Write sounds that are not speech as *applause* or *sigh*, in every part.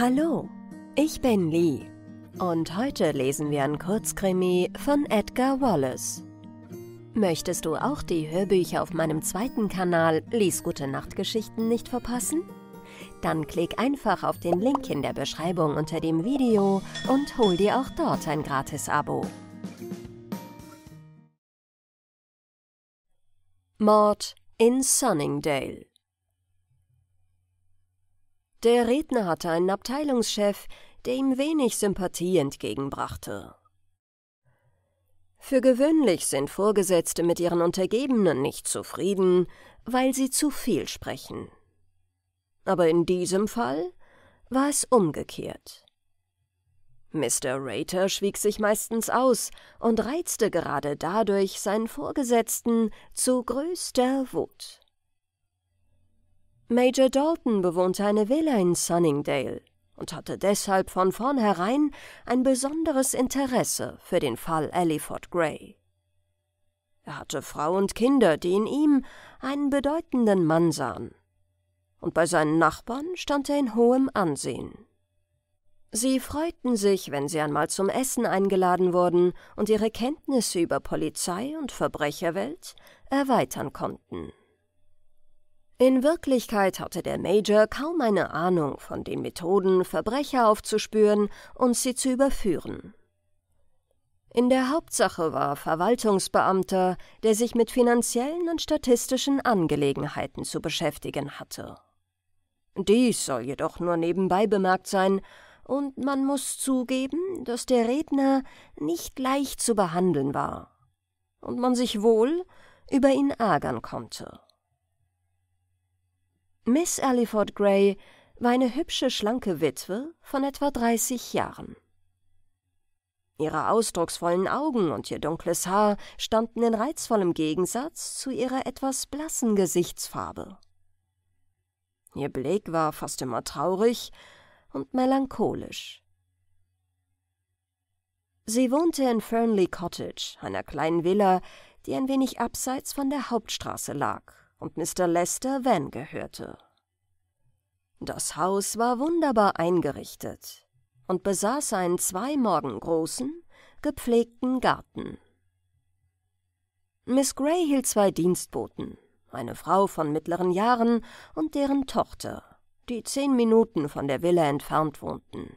Hallo, ich bin Lee und heute lesen wir ein Kurzkrimi von Edgar Wallace. Möchtest du auch die Hörbücher auf meinem zweiten Kanal Lies Gute Nacht Geschichten nicht verpassen? Dann klick einfach auf den Link in der Beschreibung unter dem Video und hol dir auch dort ein gratis Abo. Mord in Sunningdale der Redner hatte einen Abteilungschef, der ihm wenig Sympathie entgegenbrachte. Für gewöhnlich sind Vorgesetzte mit ihren Untergebenen nicht zufrieden, weil sie zu viel sprechen. Aber in diesem Fall war es umgekehrt. Mr. Rater schwieg sich meistens aus und reizte gerade dadurch seinen Vorgesetzten zu größter Wut. Major Dalton bewohnte eine Villa in Sunningdale und hatte deshalb von vornherein ein besonderes Interesse für den Fall Aliford Gray. Er hatte Frau und Kinder, die in ihm einen bedeutenden Mann sahen. Und bei seinen Nachbarn stand er in hohem Ansehen. Sie freuten sich, wenn sie einmal zum Essen eingeladen wurden und ihre Kenntnisse über Polizei und Verbrecherwelt erweitern konnten. In Wirklichkeit hatte der Major kaum eine Ahnung von den Methoden, Verbrecher aufzuspüren und sie zu überführen. In der Hauptsache war Verwaltungsbeamter, der sich mit finanziellen und statistischen Angelegenheiten zu beschäftigen hatte. Dies soll jedoch nur nebenbei bemerkt sein, und man muss zugeben, dass der Redner nicht leicht zu behandeln war und man sich wohl über ihn ärgern konnte. Miss Alliford Gray war eine hübsche, schlanke Witwe von etwa 30 Jahren. Ihre ausdrucksvollen Augen und ihr dunkles Haar standen in reizvollem Gegensatz zu ihrer etwas blassen Gesichtsfarbe. Ihr Blick war fast immer traurig und melancholisch. Sie wohnte in Fernley Cottage, einer kleinen Villa, die ein wenig abseits von der Hauptstraße lag und Mr. Lester Van gehörte. Das Haus war wunderbar eingerichtet und besaß einen zwei Morgen großen, gepflegten Garten. Miss Gray hielt zwei Dienstboten, eine Frau von mittleren Jahren und deren Tochter, die zehn Minuten von der Villa entfernt wohnten.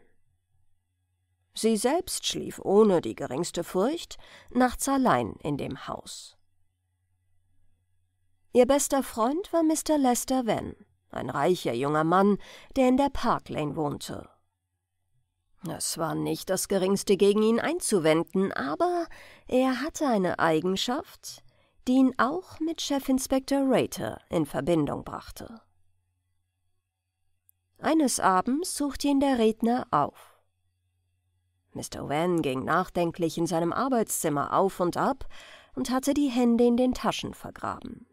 Sie selbst schlief ohne die geringste Furcht nachts allein in dem Haus. Ihr bester Freund war Mr. Lester Venn, ein reicher junger Mann, der in der Park Lane wohnte. Es war nicht das Geringste gegen ihn einzuwenden, aber er hatte eine Eigenschaft, die ihn auch mit Chefinspektor Rater in Verbindung brachte. Eines Abends suchte ihn der Redner auf. Mr. Wen ging nachdenklich in seinem Arbeitszimmer auf und ab und hatte die Hände in den Taschen vergraben.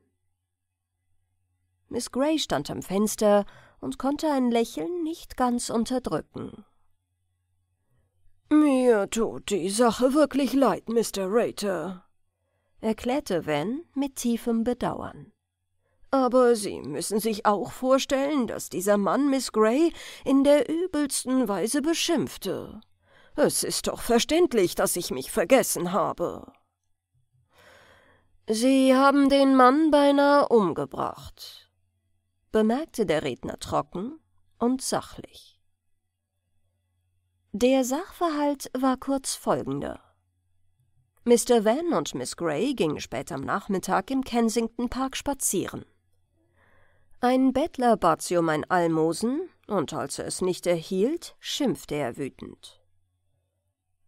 Miss Gray stand am Fenster und konnte ein Lächeln nicht ganz unterdrücken. Mir tut die Sache wirklich leid, Mr. Rater, erklärte Van mit tiefem Bedauern. Aber Sie müssen sich auch vorstellen, dass dieser Mann Miss Gray in der übelsten Weise beschimpfte. Es ist doch verständlich, dass ich mich vergessen habe. Sie haben den Mann beinahe umgebracht bemerkte der Redner trocken und sachlich. Der Sachverhalt war kurz folgender. Mr. Van und Miss Gray gingen spät am Nachmittag im Kensington Park spazieren. Ein Bettler bat sie um ein Almosen, und als er es nicht erhielt, schimpfte er wütend.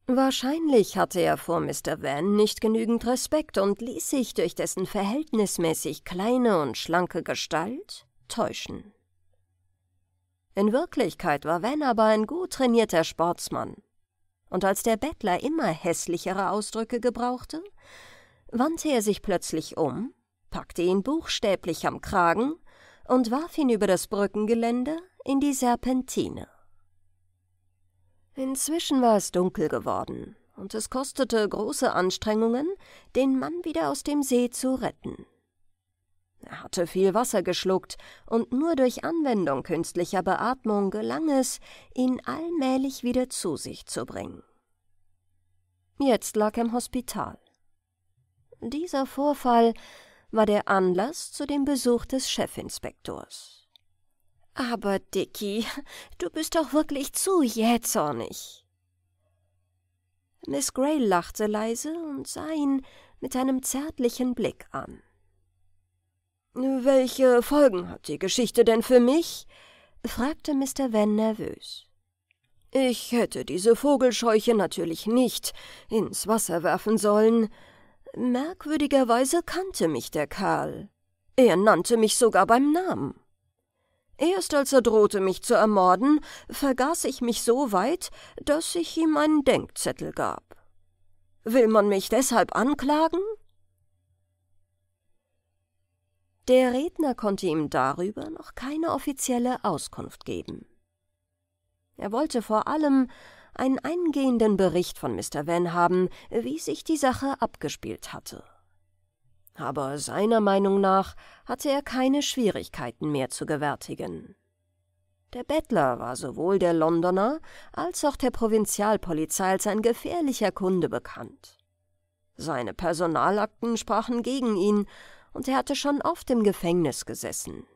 Wahrscheinlich hatte er vor Mr. Van nicht genügend Respekt und ließ sich durch dessen verhältnismäßig kleine und schlanke Gestalt täuschen. In Wirklichkeit war Van aber ein gut trainierter Sportsmann. Und als der Bettler immer hässlichere Ausdrücke gebrauchte, wandte er sich plötzlich um, packte ihn buchstäblich am Kragen und warf ihn über das Brückengelände in die Serpentine. Inzwischen war es dunkel geworden, und es kostete große Anstrengungen, den Mann wieder aus dem See zu retten. Er hatte viel Wasser geschluckt, und nur durch Anwendung künstlicher Beatmung gelang es, ihn allmählich wieder zu sich zu bringen. Jetzt lag er im Hospital. Dieser Vorfall war der Anlass zu dem Besuch des Chefinspektors. Aber, Dicky, du bist doch wirklich zu jähzornig. Miss Gray lachte leise und sah ihn mit einem zärtlichen Blick an. Welche Folgen hat die Geschichte denn für mich? fragte Mr. Van nervös. Ich hätte diese Vogelscheuche natürlich nicht ins Wasser werfen sollen. Merkwürdigerweise kannte mich der Kerl. Er nannte mich sogar beim Namen. Erst als er drohte, mich zu ermorden, vergaß ich mich so weit, dass ich ihm einen Denkzettel gab. Will man mich deshalb anklagen? Der Redner konnte ihm darüber noch keine offizielle Auskunft geben. Er wollte vor allem einen eingehenden Bericht von Mr. Van haben, wie sich die Sache abgespielt hatte. Aber seiner Meinung nach hatte er keine Schwierigkeiten mehr zu gewärtigen. Der Bettler war sowohl der Londoner als auch der Provinzialpolizei als ein gefährlicher Kunde bekannt. Seine Personalakten sprachen gegen ihn, und er hatte schon oft im Gefängnis gesessen.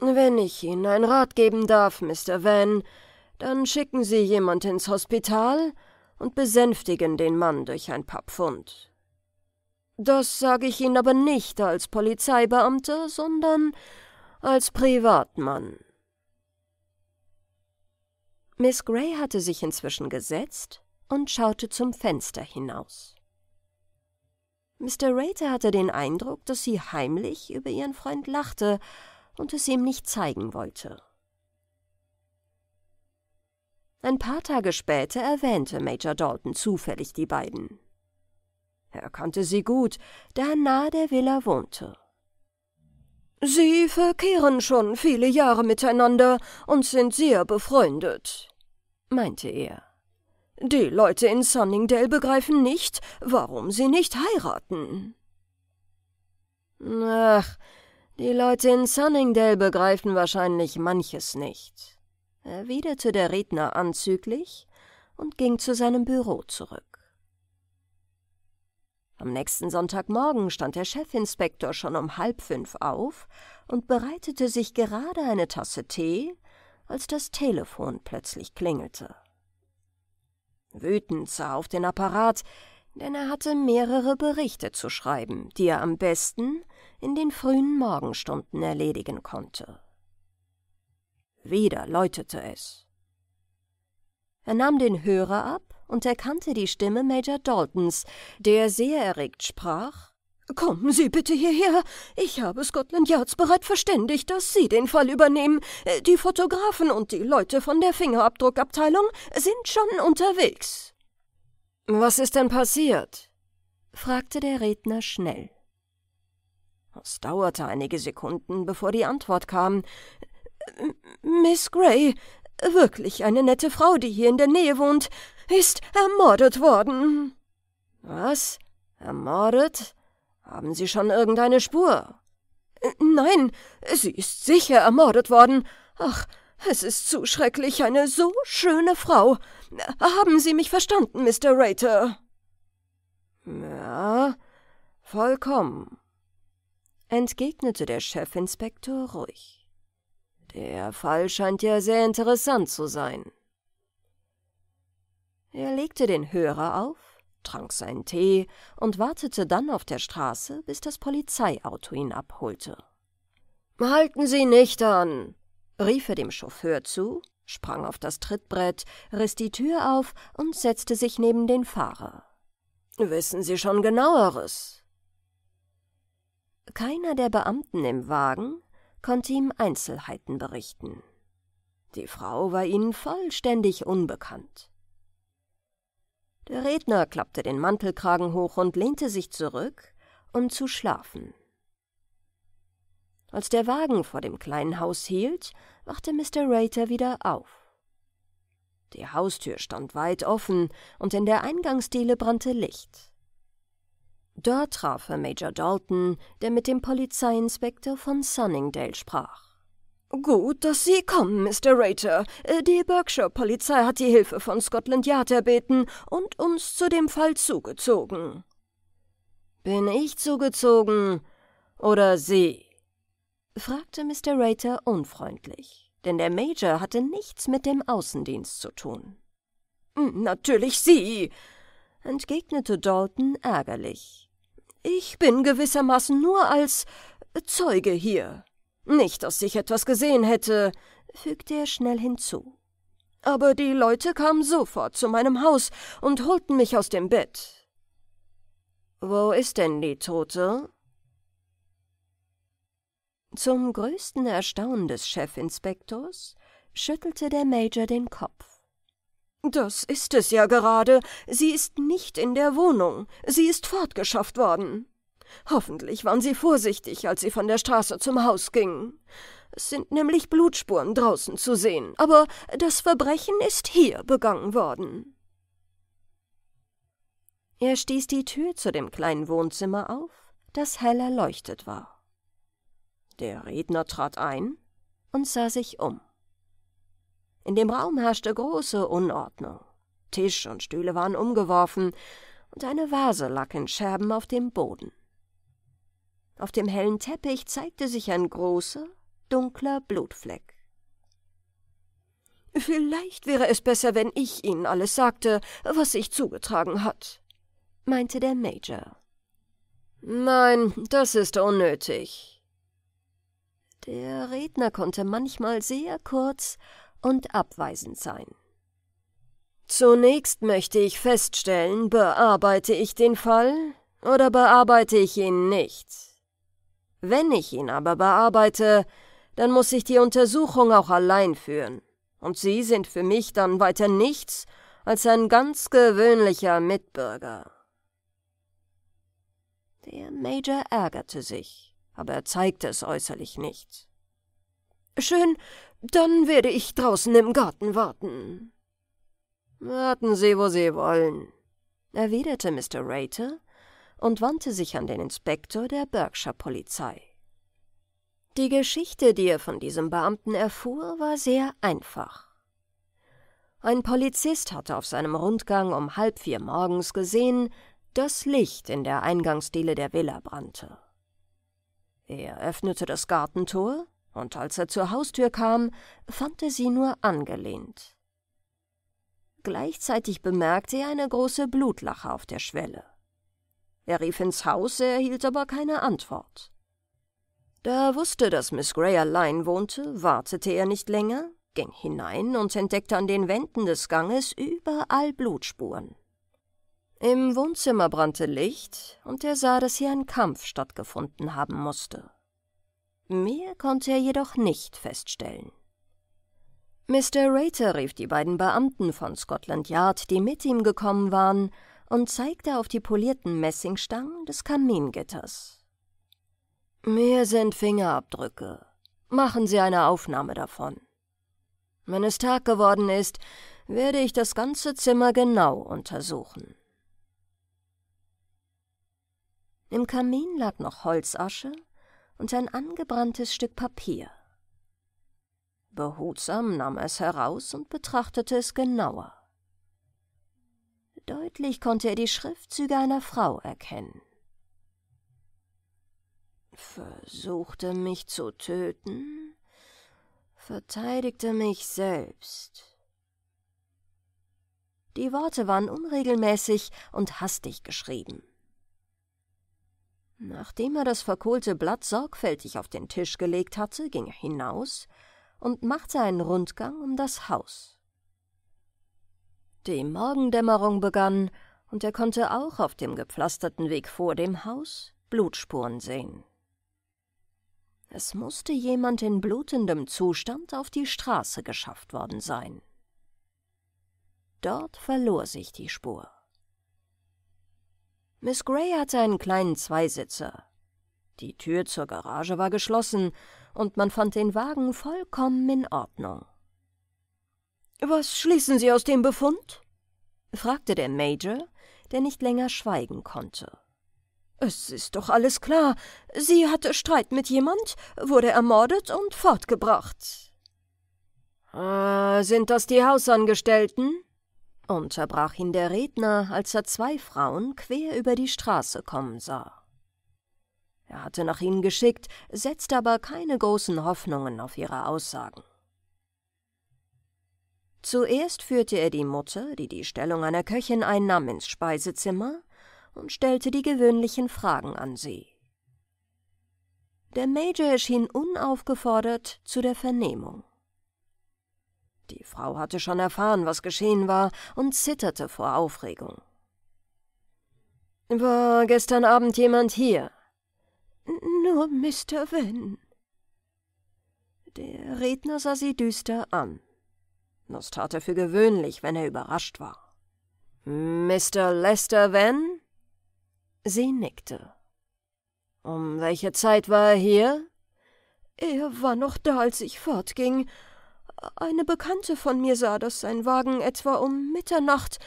Wenn ich Ihnen einen Rat geben darf, Mr. Van, dann schicken Sie jemand ins Hospital und besänftigen den Mann durch ein paar Pfund. Das sage ich Ihnen aber nicht als Polizeibeamter, sondern als Privatmann. Miss Gray hatte sich inzwischen gesetzt und schaute zum Fenster hinaus. Mr. Rater hatte den Eindruck, dass sie heimlich über ihren Freund lachte und es ihm nicht zeigen wollte. Ein paar Tage später erwähnte Major Dalton zufällig die beiden. Er kannte sie gut, da er nahe der Villa wohnte. Sie verkehren schon viele Jahre miteinander und sind sehr befreundet, meinte er. Die Leute in Sunningdale begreifen nicht, warum sie nicht heiraten. Ach, die Leute in Sunningdale begreifen wahrscheinlich manches nicht, erwiderte der Redner anzüglich und ging zu seinem Büro zurück. Am nächsten Sonntagmorgen stand der Chefinspektor schon um halb fünf auf und bereitete sich gerade eine Tasse Tee, als das Telefon plötzlich klingelte. Wütend sah auf den Apparat, denn er hatte mehrere Berichte zu schreiben, die er am besten in den frühen Morgenstunden erledigen konnte. Wieder läutete es. Er nahm den Hörer ab und erkannte die Stimme Major Daltons, der sehr erregt sprach Kommen Sie bitte hierher. Ich habe Scotland Yards bereit verständigt, dass Sie den Fall übernehmen. Äh, die Fotografen und die Leute von der Fingerabdruckabteilung sind schon unterwegs. Was ist denn passiert? fragte der Redner schnell. Es dauerte einige Sekunden, bevor die Antwort kam. Miss Gray, wirklich eine nette Frau, die hier in der Nähe wohnt, ist ermordet worden. Was? Ermordet? Haben Sie schon irgendeine Spur? Äh, nein, sie ist sicher ermordet worden. Ach, es ist zu schrecklich, eine so schöne Frau. Haben Sie mich verstanden, Mr. Rater? Ja, vollkommen, entgegnete der Chefinspektor ruhig. Der Fall scheint ja sehr interessant zu sein. Er legte den Hörer auf trank seinen Tee und wartete dann auf der Straße, bis das Polizeiauto ihn abholte. Halten Sie nicht an! rief er dem Chauffeur zu, sprang auf das Trittbrett, riss die Tür auf und setzte sich neben den Fahrer. Wissen Sie schon genaueres? Keiner der Beamten im Wagen konnte ihm Einzelheiten berichten. Die Frau war ihnen vollständig unbekannt. Der Redner klappte den Mantelkragen hoch und lehnte sich zurück, um zu schlafen. Als der Wagen vor dem kleinen Haus hielt, wachte Mr. Rater wieder auf. Die Haustür stand weit offen und in der Eingangsdiele brannte Licht. Dort traf er Major Dalton, der mit dem Polizeiinspektor von Sunningdale sprach. Gut, dass Sie kommen, Mr. Rater. Äh, die Berkshire-Polizei hat die Hilfe von Scotland Yard erbeten und uns zu dem Fall zugezogen. Bin ich zugezogen oder Sie? fragte Mr. Rater unfreundlich, denn der Major hatte nichts mit dem Außendienst zu tun. Hm, natürlich Sie, entgegnete Dalton ärgerlich. Ich bin gewissermaßen nur als Zeuge hier. Nicht, dass ich etwas gesehen hätte, fügte er schnell hinzu. Aber die Leute kamen sofort zu meinem Haus und holten mich aus dem Bett. Wo ist denn die Tote? Zum größten Erstaunen des Chefinspektors schüttelte der Major den Kopf. Das ist es ja gerade. Sie ist nicht in der Wohnung. Sie ist fortgeschafft worden. Hoffentlich waren sie vorsichtig, als sie von der Straße zum Haus gingen. Es sind nämlich Blutspuren draußen zu sehen, aber das Verbrechen ist hier begangen worden. Er stieß die Tür zu dem kleinen Wohnzimmer auf, das hell erleuchtet war. Der Redner trat ein und sah sich um. In dem Raum herrschte große Unordnung. Tisch und Stühle waren umgeworfen und eine Vase lag in Scherben auf dem Boden. Auf dem hellen Teppich zeigte sich ein großer, dunkler Blutfleck. Vielleicht wäre es besser, wenn ich Ihnen alles sagte, was sich zugetragen hat, meinte der Major. Nein, das ist unnötig. Der Redner konnte manchmal sehr kurz und abweisend sein. Zunächst möchte ich feststellen, bearbeite ich den Fall oder bearbeite ich ihn nicht. Wenn ich ihn aber bearbeite, dann muss ich die Untersuchung auch allein führen. Und Sie sind für mich dann weiter nichts als ein ganz gewöhnlicher Mitbürger. Der Major ärgerte sich, aber er zeigte es äußerlich nicht. Schön, dann werde ich draußen im Garten warten. Warten Sie, wo Sie wollen, erwiderte Mr. Rater und wandte sich an den Inspektor der Berkshire Polizei. Die Geschichte, die er von diesem Beamten erfuhr, war sehr einfach. Ein Polizist hatte auf seinem Rundgang um halb vier morgens gesehen, dass Licht in der Eingangsdiele der Villa brannte. Er öffnete das Gartentor, und als er zur Haustür kam, fand er sie nur angelehnt. Gleichzeitig bemerkte er eine große Blutlache auf der Schwelle. Er rief ins Haus, erhielt aber keine Antwort. Da er wusste, dass Miss Gray allein wohnte, wartete er nicht länger, ging hinein und entdeckte an den Wänden des Ganges überall Blutspuren. Im Wohnzimmer brannte Licht, und er sah, dass hier ein Kampf stattgefunden haben musste. Mehr konnte er jedoch nicht feststellen. Mr. Rater rief die beiden Beamten von Scotland Yard, die mit ihm gekommen waren, und zeigte auf die polierten Messingstangen des Kamingitters. Mir sind Fingerabdrücke. Machen Sie eine Aufnahme davon. Wenn es Tag geworden ist, werde ich das ganze Zimmer genau untersuchen. Im Kamin lag noch Holzasche und ein angebranntes Stück Papier. Behutsam nahm er es heraus und betrachtete es genauer. Deutlich konnte er die Schriftzüge einer Frau erkennen. Versuchte mich zu töten, verteidigte mich selbst. Die Worte waren unregelmäßig und hastig geschrieben. Nachdem er das verkohlte Blatt sorgfältig auf den Tisch gelegt hatte, ging er hinaus und machte einen Rundgang um das Haus. Die Morgendämmerung begann, und er konnte auch auf dem gepflasterten Weg vor dem Haus Blutspuren sehen. Es musste jemand in blutendem Zustand auf die Straße geschafft worden sein. Dort verlor sich die Spur. Miss Gray hatte einen kleinen Zweisitzer. Die Tür zur Garage war geschlossen und man fand den Wagen vollkommen in Ordnung. Was schließen Sie aus dem Befund? fragte der Major, der nicht länger schweigen konnte. Es ist doch alles klar. Sie hatte Streit mit jemand, wurde ermordet und fortgebracht. Äh, sind das die Hausangestellten? unterbrach ihn der Redner, als er zwei Frauen quer über die Straße kommen sah. Er hatte nach ihnen geschickt, setzte aber keine großen Hoffnungen auf ihre Aussagen. Zuerst führte er die Mutter, die die Stellung einer Köchin einnahm, ins Speisezimmer und stellte die gewöhnlichen Fragen an sie. Der Major erschien unaufgefordert zu der Vernehmung. Die Frau hatte schon erfahren, was geschehen war, und zitterte vor Aufregung. War gestern Abend jemand hier? Nur Mr. Wynn.« Der Redner sah sie düster an. Das tat er für gewöhnlich, wenn er überrascht war. Mr. Lester Van? Sie nickte. Um welche Zeit war er hier? Er war noch da, als ich fortging. Eine Bekannte von mir sah, dass sein Wagen etwa um Mitternacht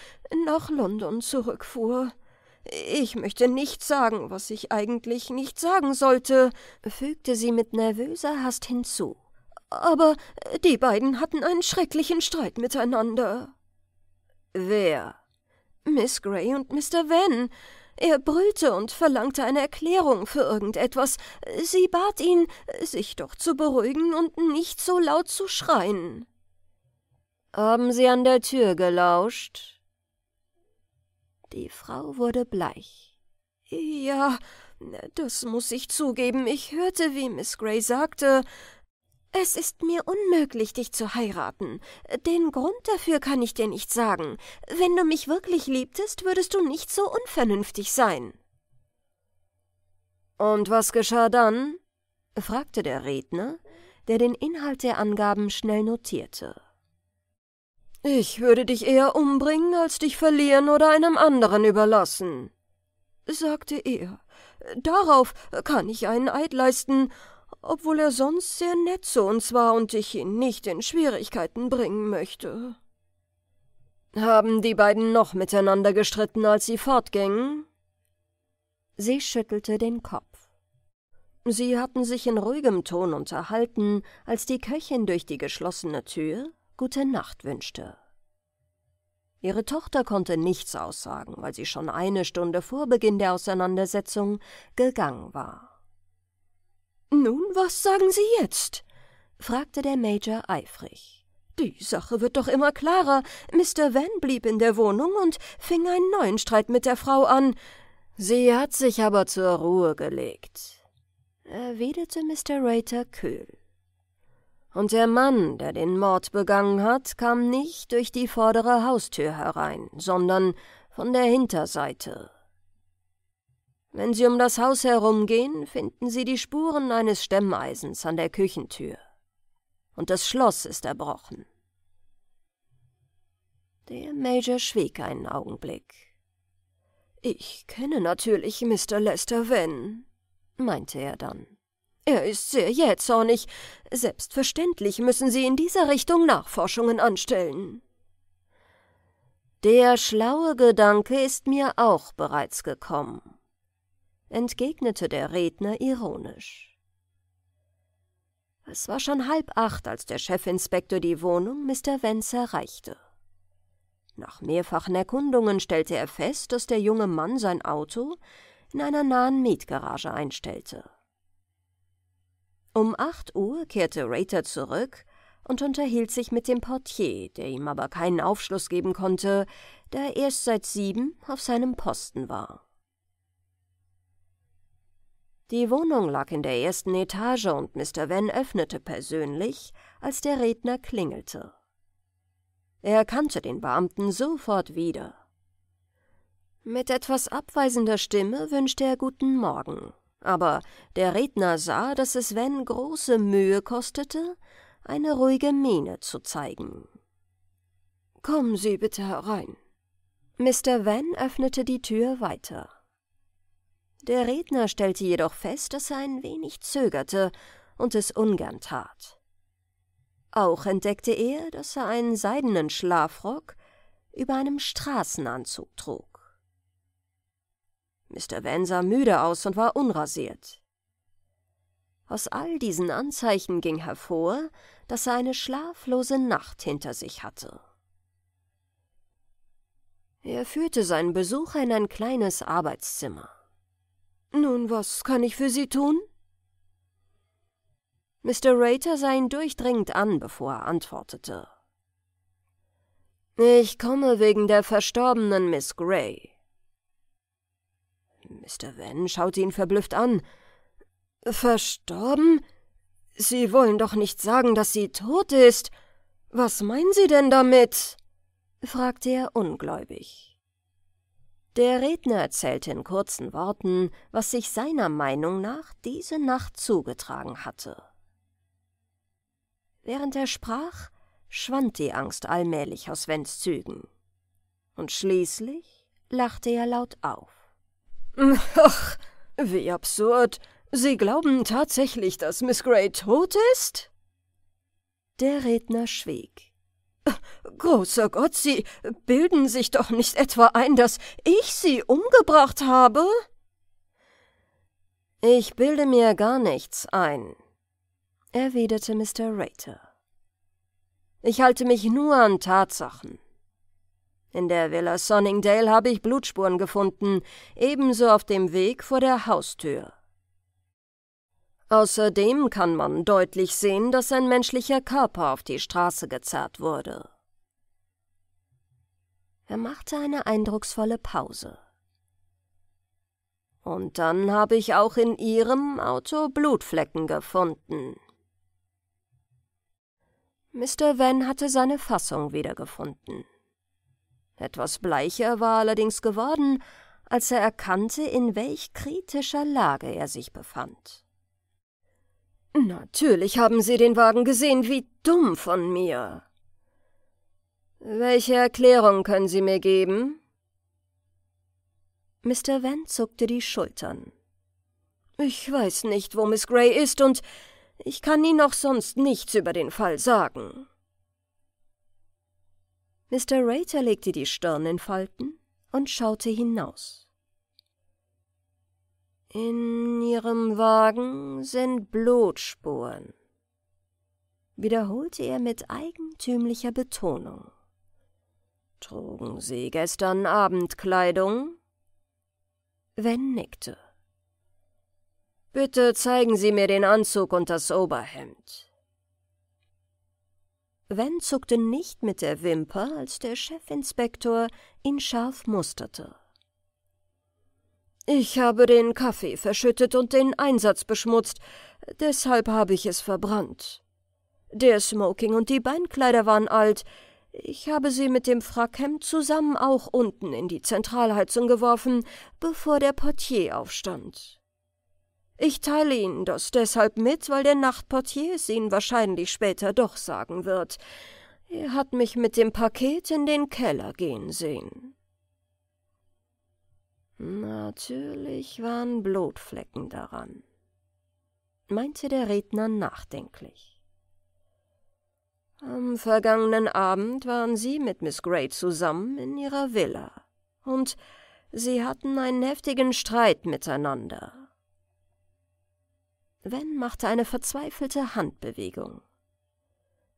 nach London zurückfuhr. Ich möchte nicht sagen, was ich eigentlich nicht sagen sollte, fügte sie mit nervöser Hast hinzu aber äh, die beiden hatten einen schrecklichen Streit miteinander. Wer? Miss Gray und Mr. Van. Er brüllte und verlangte eine Erklärung für irgendetwas. Sie bat ihn, sich doch zu beruhigen und nicht so laut zu schreien. Haben Sie an der Tür gelauscht? Die Frau wurde bleich. Ja, das muss ich zugeben. Ich hörte, wie Miss Gray sagte, es ist mir unmöglich, dich zu heiraten. Den Grund dafür kann ich dir nicht sagen. Wenn du mich wirklich liebtest, würdest du nicht so unvernünftig sein. Und was geschah dann? fragte der Redner, der den Inhalt der Angaben schnell notierte. Ich würde dich eher umbringen, als dich verlieren oder einem anderen überlassen, sagte er. Darauf kann ich einen Eid leisten, obwohl er sonst sehr nett zu uns war und ich ihn nicht in Schwierigkeiten bringen möchte. Haben die beiden noch miteinander gestritten, als sie fortgingen? Sie schüttelte den Kopf. Sie hatten sich in ruhigem Ton unterhalten, als die Köchin durch die geschlossene Tür Gute Nacht wünschte. Ihre Tochter konnte nichts aussagen, weil sie schon eine Stunde vor Beginn der Auseinandersetzung gegangen war. Nun, was sagen Sie jetzt? fragte der Major eifrig. Die Sache wird doch immer klarer. Mr. Van blieb in der Wohnung und fing einen neuen Streit mit der Frau an. Sie hat sich aber zur Ruhe gelegt, erwiderte Mr. Rater kühl. Und der Mann, der den Mord begangen hat, kam nicht durch die vordere Haustür herein, sondern von der Hinterseite. Wenn Sie um das Haus herumgehen, finden Sie die Spuren eines Stemmeisens an der Küchentür. Und das Schloss ist erbrochen. Der Major schwieg einen Augenblick. Ich kenne natürlich Mr. Lester Wen, meinte er dann. Er ist sehr jähzornig. Selbstverständlich müssen Sie in dieser Richtung Nachforschungen anstellen. Der schlaue Gedanke ist mir auch bereits gekommen, entgegnete der Redner ironisch. Es war schon halb acht, als der Chefinspektor die Wohnung Mr. Wenz erreichte. Nach mehrfachen Erkundungen stellte er fest, dass der junge Mann sein Auto in einer nahen Mietgarage einstellte. Um acht Uhr kehrte Rater zurück und unterhielt sich mit dem Portier, der ihm aber keinen Aufschluss geben konnte, da er erst seit sieben auf seinem Posten war. Die Wohnung lag in der ersten Etage und Mr. Van öffnete persönlich, als der Redner klingelte. Er kannte den Beamten sofort wieder. Mit etwas abweisender Stimme wünschte er guten Morgen, aber der Redner sah, dass es Van große Mühe kostete, eine ruhige Miene zu zeigen. »Kommen Sie bitte herein.« Mr. Van öffnete die Tür weiter. Der Redner stellte jedoch fest, dass er ein wenig zögerte und es ungern tat. Auch entdeckte er, dass er einen seidenen Schlafrock über einem Straßenanzug trug. Mr. Van sah müde aus und war unrasiert. Aus all diesen Anzeichen ging hervor, dass er eine schlaflose Nacht hinter sich hatte. Er führte seinen Besucher in ein kleines Arbeitszimmer. Nun, was kann ich für Sie tun? Mr. Rater sah ihn durchdringend an, bevor er antwortete. Ich komme wegen der verstorbenen Miss Gray. Mr. Venn schaute ihn verblüfft an. Verstorben? Sie wollen doch nicht sagen, dass sie tot ist. Was meinen Sie denn damit? fragte er ungläubig. Der Redner erzählte in kurzen Worten, was sich seiner Meinung nach diese Nacht zugetragen hatte. Während er sprach, schwand die Angst allmählich aus Vents Zügen. Und schließlich lachte er laut auf. *laughs* Ach, wie absurd! Sie glauben tatsächlich, dass Miss Gray tot ist? Der Redner schwieg. Großer Gott, Sie bilden sich doch nicht etwa ein, dass ich Sie umgebracht habe? Ich bilde mir gar nichts ein, erwiderte Mr. Rater. Ich halte mich nur an Tatsachen. In der Villa Sonningdale habe ich Blutspuren gefunden, ebenso auf dem Weg vor der Haustür. Außerdem kann man deutlich sehen, dass ein menschlicher Körper auf die Straße gezerrt wurde. Er machte eine eindrucksvolle Pause. Und dann habe ich auch in Ihrem Auto Blutflecken gefunden. Mr. Van hatte seine Fassung wiedergefunden. Etwas bleicher war allerdings geworden, als er erkannte, in welch kritischer Lage er sich befand. Natürlich haben Sie den Wagen gesehen, wie dumm von mir. Welche Erklärung können Sie mir geben? Mr. Van zuckte die Schultern. Ich weiß nicht, wo Miss Gray ist, und ich kann Ihnen auch sonst nichts über den Fall sagen. Mr. Rater legte die Stirn in Falten und schaute hinaus. In Ihrem Wagen sind Blutspuren, wiederholte er mit eigentümlicher Betonung. Trugen Sie gestern Abend Kleidung? Wenn nickte. Bitte zeigen Sie mir den Anzug und das Oberhemd. Wenn zuckte nicht mit der Wimper, als der Chefinspektor ihn scharf musterte. Ich habe den Kaffee verschüttet und den Einsatz beschmutzt, deshalb habe ich es verbrannt. Der Smoking und die Beinkleider waren alt, ich habe sie mit dem Frackhemd zusammen auch unten in die Zentralheizung geworfen, bevor der Portier aufstand. Ich teile Ihnen das deshalb mit, weil der Nachtportier es Ihnen wahrscheinlich später doch sagen wird. Er hat mich mit dem Paket in den Keller gehen sehen. Natürlich waren Blutflecken daran, meinte der Redner nachdenklich. Am vergangenen Abend waren Sie mit Miss Gray zusammen in Ihrer Villa, und Sie hatten einen heftigen Streit miteinander. Wen machte eine verzweifelte Handbewegung.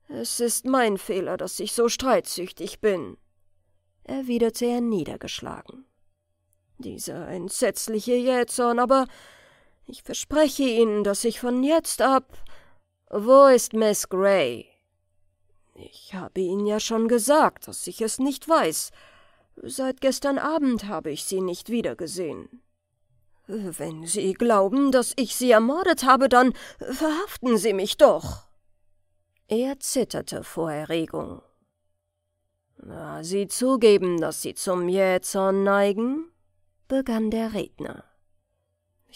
Es ist mein Fehler, dass ich so streitsüchtig bin, erwiderte er niedergeschlagen. Dieser entsetzliche Jähzorn, aber ich verspreche Ihnen, dass ich von jetzt ab. Wo ist Miss Gray? Ich habe Ihnen ja schon gesagt, dass ich es nicht weiß. Seit gestern Abend habe ich Sie nicht wiedergesehen. Wenn Sie glauben, dass ich Sie ermordet habe, dann verhaften Sie mich doch. Er zitterte vor Erregung. Sie zugeben, dass Sie zum Jähzorn neigen? begann der Redner.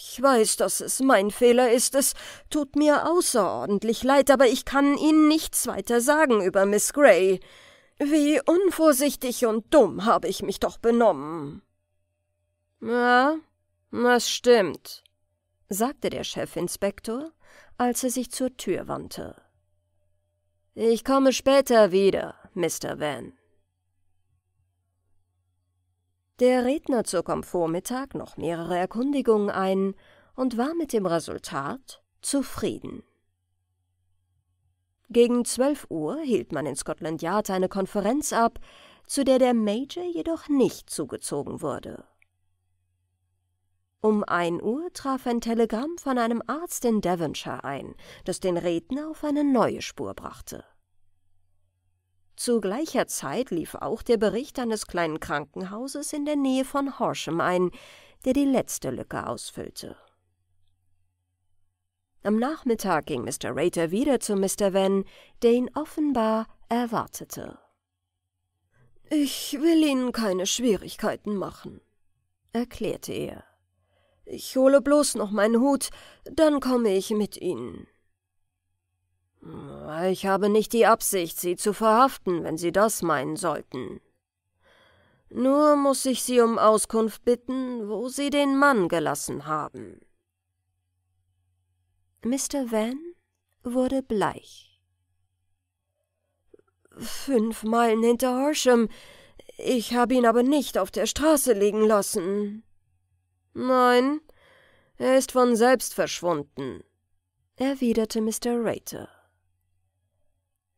Ich weiß, dass es mein Fehler ist. Es tut mir außerordentlich leid, aber ich kann Ihnen nichts weiter sagen über Miss Gray. Wie unvorsichtig und dumm habe ich mich doch benommen. Ja, das stimmt, sagte der Chefinspektor, als er sich zur Tür wandte. Ich komme später wieder, Mr. Van. Der Redner zog am Vormittag noch mehrere Erkundigungen ein und war mit dem Resultat zufrieden. Gegen 12 Uhr hielt man in Scotland Yard eine Konferenz ab, zu der der Major jedoch nicht zugezogen wurde. Um 1 Uhr traf ein Telegramm von einem Arzt in Devonshire ein, das den Redner auf eine neue Spur brachte. Zu gleicher Zeit lief auch der Bericht eines kleinen Krankenhauses in der Nähe von Horsham ein, der die letzte Lücke ausfüllte. Am Nachmittag ging Mr. Rater wieder zu Mr. Van, der ihn offenbar erwartete. Ich will Ihnen keine Schwierigkeiten machen, erklärte er. Ich hole bloß noch meinen Hut, dann komme ich mit Ihnen. Ich habe nicht die Absicht, Sie zu verhaften, wenn Sie das meinen sollten. Nur muss ich Sie um Auskunft bitten, wo Sie den Mann gelassen haben. Mr. Van wurde bleich. Fünf Meilen hinter Horsham. Ich habe ihn aber nicht auf der Straße liegen lassen. Nein, er ist von selbst verschwunden, erwiderte Mr. Rater.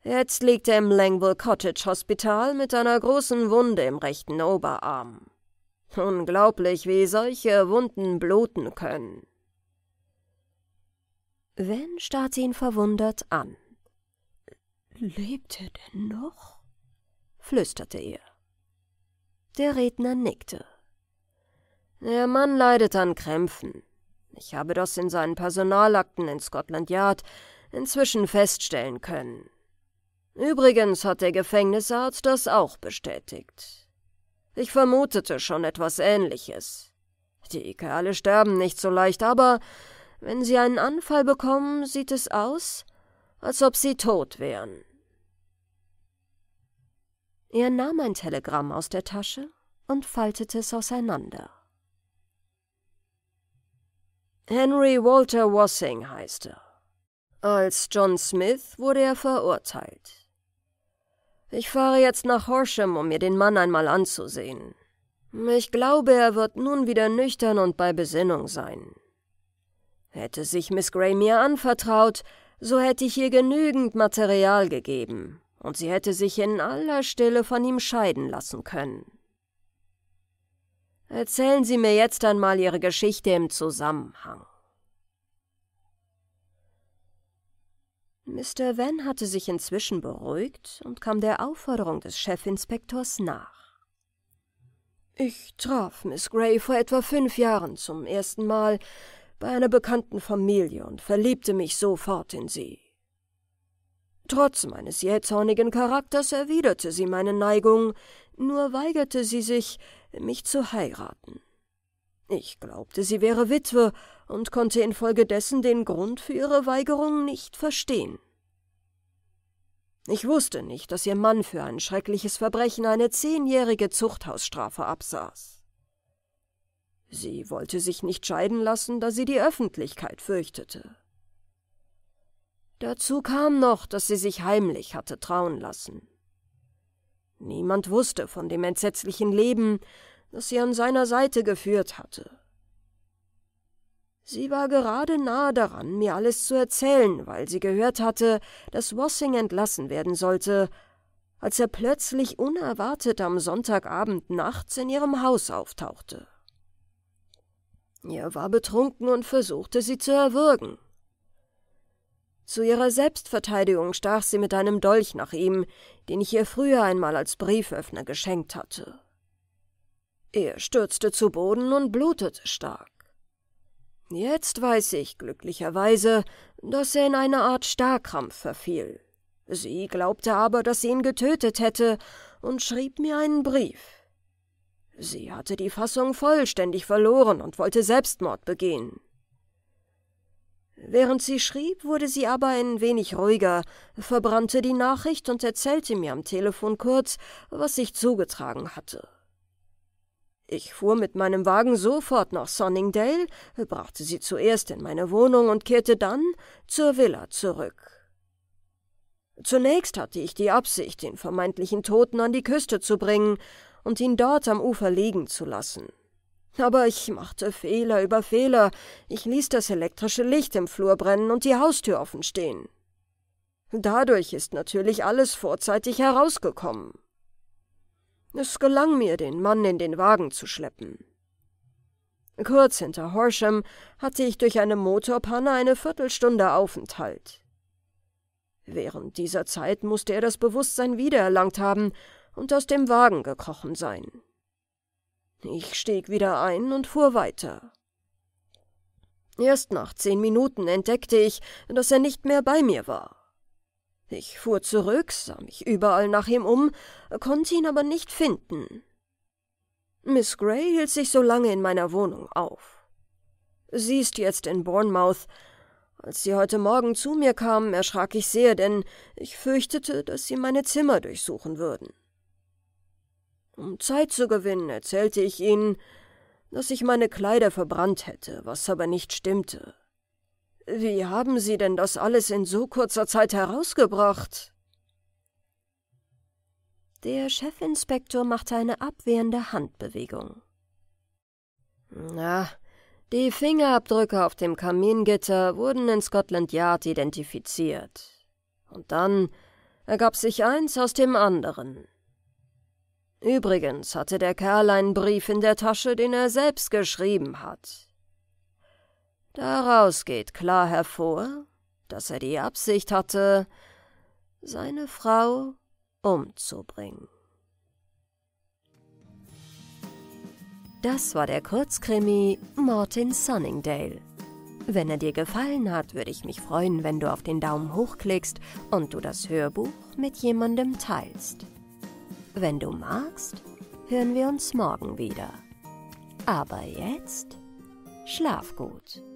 Jetzt liegt er im Langville Cottage Hospital mit einer großen Wunde im rechten Oberarm. Unglaublich, wie solche Wunden bluten können. Wen starrte ihn verwundert an. Lebt er denn noch? flüsterte er. Der Redner nickte. Der Mann leidet an Krämpfen. Ich habe das in seinen Personalakten in Scotland Yard inzwischen feststellen können. Übrigens hat der Gefängnisarzt das auch bestätigt. Ich vermutete schon etwas Ähnliches. Die Kerle sterben nicht so leicht, aber wenn sie einen Anfall bekommen, sieht es aus, als ob sie tot wären. Er nahm ein Telegramm aus der Tasche und faltete es auseinander. Henry Walter Wassing heißt er. Als John Smith wurde er verurteilt. Ich fahre jetzt nach Horsham, um mir den Mann einmal anzusehen. Ich glaube, er wird nun wieder nüchtern und bei Besinnung sein. Hätte sich Miss Gray mir anvertraut, so hätte ich ihr genügend Material gegeben, und sie hätte sich in aller Stille von ihm scheiden lassen können. Erzählen Sie mir jetzt einmal Ihre Geschichte im Zusammenhang. Mr. Van hatte sich inzwischen beruhigt und kam der Aufforderung des Chefinspektors nach. Ich traf Miss Gray vor etwa fünf Jahren zum ersten Mal bei einer bekannten Familie und verliebte mich sofort in sie. Trotz meines jähzornigen Charakters erwiderte sie meine Neigung, nur weigerte sie sich, mich zu heiraten. Ich glaubte, sie wäre Witwe und konnte infolgedessen den Grund für ihre Weigerung nicht verstehen. Ich wusste nicht, dass ihr Mann für ein schreckliches Verbrechen eine zehnjährige Zuchthausstrafe absaß. Sie wollte sich nicht scheiden lassen, da sie die Öffentlichkeit fürchtete. Dazu kam noch, dass sie sich heimlich hatte trauen lassen. Niemand wusste von dem entsetzlichen Leben, das sie an seiner Seite geführt hatte. Sie war gerade nahe daran, mir alles zu erzählen, weil sie gehört hatte, dass Wassing entlassen werden sollte, als er plötzlich unerwartet am Sonntagabend nachts in ihrem Haus auftauchte. Er war betrunken und versuchte, sie zu erwürgen. Zu ihrer Selbstverteidigung stach sie mit einem Dolch nach ihm, den ich ihr früher einmal als Brieföffner geschenkt hatte. Er stürzte zu Boden und blutete stark. Jetzt weiß ich glücklicherweise, dass er in eine Art Starrkrampf verfiel. Sie glaubte aber, dass sie ihn getötet hätte und schrieb mir einen Brief. Sie hatte die Fassung vollständig verloren und wollte Selbstmord begehen. Während sie schrieb, wurde sie aber ein wenig ruhiger, verbrannte die Nachricht und erzählte mir am Telefon kurz, was sich zugetragen hatte. Ich fuhr mit meinem Wagen sofort nach Sunningdale, brachte sie zuerst in meine Wohnung und kehrte dann zur Villa zurück. Zunächst hatte ich die Absicht, den vermeintlichen Toten an die Küste zu bringen und ihn dort am Ufer liegen zu lassen. Aber ich machte Fehler über Fehler. Ich ließ das elektrische Licht im Flur brennen und die Haustür offen stehen. Dadurch ist natürlich alles vorzeitig herausgekommen. Es gelang mir, den Mann in den Wagen zu schleppen. Kurz hinter Horsham hatte ich durch eine Motorpanne eine Viertelstunde Aufenthalt. Während dieser Zeit musste er das Bewusstsein wiedererlangt haben und aus dem Wagen gekrochen sein. Ich stieg wieder ein und fuhr weiter. Erst nach zehn Minuten entdeckte ich, dass er nicht mehr bei mir war. Ich fuhr zurück, sah mich überall nach ihm um, konnte ihn aber nicht finden. Miss Gray hielt sich so lange in meiner Wohnung auf. Sie ist jetzt in Bournemouth. Als sie heute Morgen zu mir kam, erschrak ich sehr, denn ich fürchtete, dass sie meine Zimmer durchsuchen würden. Um Zeit zu gewinnen, erzählte ich ihnen, dass ich meine Kleider verbrannt hätte, was aber nicht stimmte. Wie haben Sie denn das alles in so kurzer Zeit herausgebracht? Der Chefinspektor machte eine abwehrende Handbewegung. Na, die Fingerabdrücke auf dem Kamingitter wurden in Scotland Yard identifiziert. Und dann ergab sich eins aus dem anderen. Übrigens hatte der Kerl einen Brief in der Tasche, den er selbst geschrieben hat. Daraus geht klar hervor, dass er die Absicht hatte, seine Frau umzubringen. Das war der Kurzkrimi Martin Sunningdale. Wenn er dir gefallen hat, würde ich mich freuen, wenn du auf den Daumen hoch klickst und du das Hörbuch mit jemandem teilst. Wenn du magst, hören wir uns morgen wieder. Aber jetzt schlaf gut.